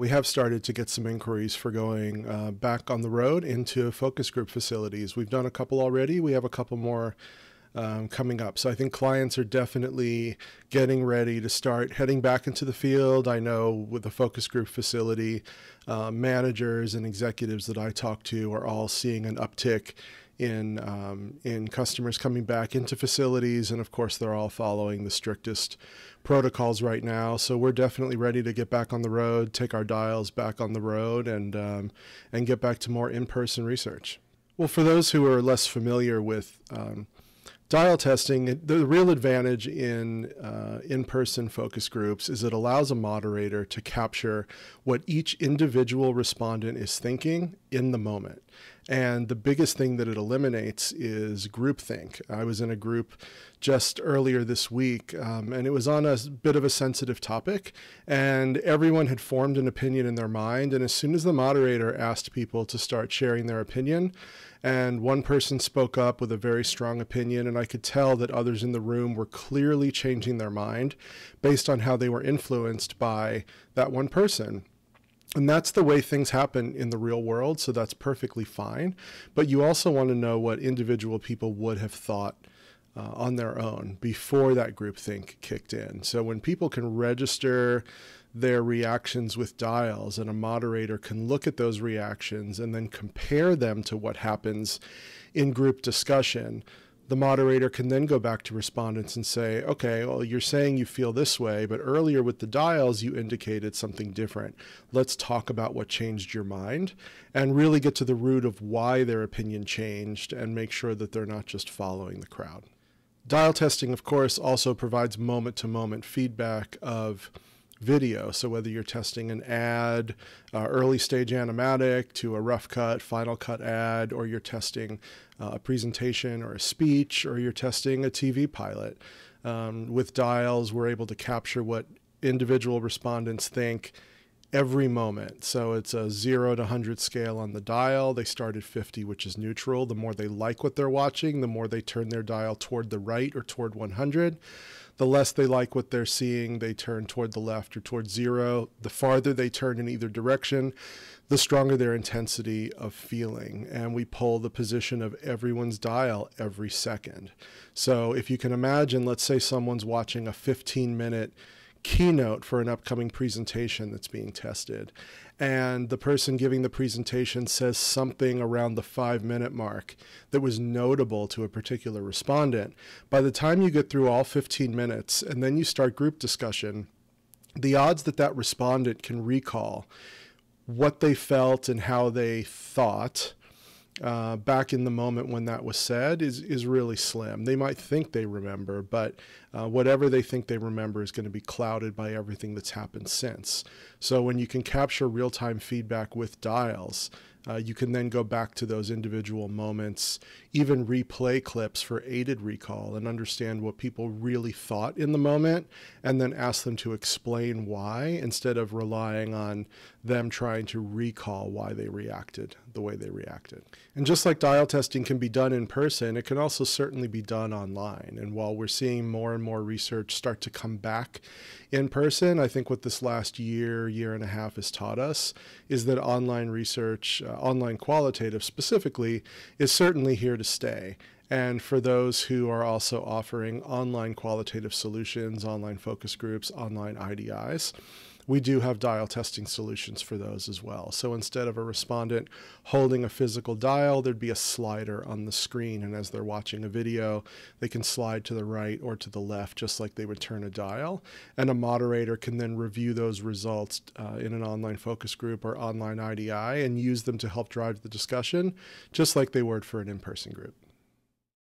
we have started to get some inquiries for going uh, back on the road into focus group facilities. We've done a couple already. We have a couple more um, coming up. So I think clients are definitely getting ready to start heading back into the field. I know with the focus group facility, uh, managers and executives that I talk to are all seeing an uptick in um, in customers coming back into facilities, and of course they're all following the strictest protocols right now. So we're definitely ready to get back on the road, take our dials back on the road, and um, and get back to more in-person research. Well, for those who are less familiar with um, dial testing, the real advantage in uh, in person focus groups is it allows a moderator to capture what each individual respondent is thinking in the moment. And the biggest thing that it eliminates is groupthink. I was in a group just earlier this week, um, and it was on a bit of a sensitive topic, and everyone had formed an opinion in their mind. And as soon as the moderator asked people to start sharing their opinion, and one person spoke up with a very strong opinion, and I could tell that others in the room were clearly changing their mind based on how they were influenced by that one person. And that's the way things happen in the real world, so that's perfectly fine. But you also want to know what individual people would have thought uh, on their own before that groupthink kicked in. So when people can register their reactions with dials and a moderator can look at those reactions and then compare them to what happens in group discussion, the moderator can then go back to respondents and say, okay, well, you're saying you feel this way, but earlier with the dials, you indicated something different. Let's talk about what changed your mind and really get to the root of why their opinion changed and make sure that they're not just following the crowd. Dial testing, of course, also provides moment to moment feedback of video. So whether you're testing an ad, uh, early stage animatic to a rough cut, final cut ad, or you're testing uh, a presentation or a speech, or you're testing a TV pilot. Um, with dials, we're able to capture what individual respondents think every moment. So it's a zero to 100 scale on the dial. They start at 50, which is neutral. The more they like what they're watching, the more they turn their dial toward the right or toward 100 the less they like what they're seeing, they turn toward the left or toward zero. The farther they turn in either direction, the stronger their intensity of feeling. And we pull the position of everyone's dial every second. So if you can imagine, let's say someone's watching a 15 minute keynote for an upcoming presentation that's being tested. And the person giving the presentation says something around the five minute mark that was notable to a particular respondent. By the time you get through all 15 minutes and then you start group discussion, the odds that that respondent can recall what they felt and how they thought uh, back in the moment when that was said is is really slim. They might think they remember, but uh, whatever they think they remember is going to be clouded by everything that's happened since. So when you can capture real time feedback with dials, uh, you can then go back to those individual moments, even replay clips for aided recall and understand what people really thought in the moment, and then ask them to explain why instead of relying on them trying to recall why they reacted the way they reacted. And just like dial testing can be done in person, it can also certainly be done online. And while we're seeing more and more research start to come back in person, I think what this last year, year and a half has taught us is that online research online qualitative specifically is certainly here to stay and for those who are also offering online qualitative solutions, online focus groups, online IDIs. We do have dial testing solutions for those as well. So instead of a respondent holding a physical dial, there'd be a slider on the screen. And as they're watching a video, they can slide to the right or to the left, just like they would turn a dial. And a moderator can then review those results uh, in an online focus group or online IDI and use them to help drive the discussion, just like they would for an in person group.